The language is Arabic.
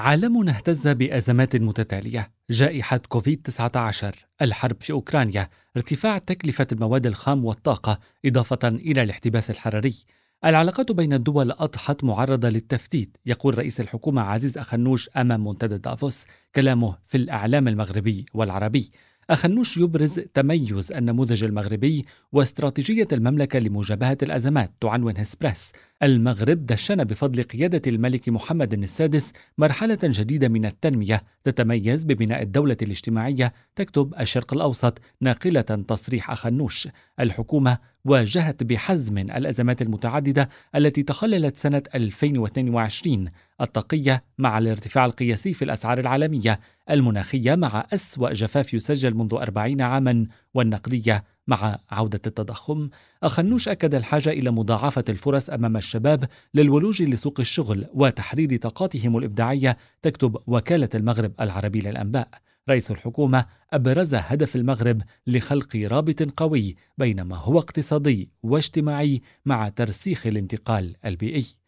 عالمنا اهتز بأزمات متتالية جائحة كوفيد-19 الحرب في أوكرانيا ارتفاع تكلفة المواد الخام والطاقة إضافة إلى الاحتباس الحراري العلاقات بين الدول أضحت معرضة للتفتيت يقول رئيس الحكومة عزيز أخنوش أمام منتدى دافوس كلامه في الإعلام المغربي والعربي أخنوش يبرز تميز النموذج المغربي واستراتيجية المملكة لمجابهة الأزمات تعنون هسبريس المغرب دشن بفضل قيادة الملك محمد السادس مرحلة جديدة من التنمية تتميز ببناء الدولة الاجتماعية تكتب الشرق الأوسط ناقلة تصريح أخنوش الحكومة واجهت بحزم الأزمات المتعددة التي تخللت سنة 2022 الطاقية مع الارتفاع القياسي في الأسعار العالمية المناخية مع أسوأ جفاف يسجل منذ 40 عاما والنقدية مع عودة التضخم أخنوش أكد الحاجة إلى مضاعفة الفرص أمام الشباب للولوج لسوق الشغل وتحرير طاقاتهم الإبداعية تكتب وكالة المغرب العربي للأنباء رئيس الحكومة أبرز هدف المغرب لخلق رابط قوي بين ما هو اقتصادي واجتماعي مع ترسيخ الانتقال البيئي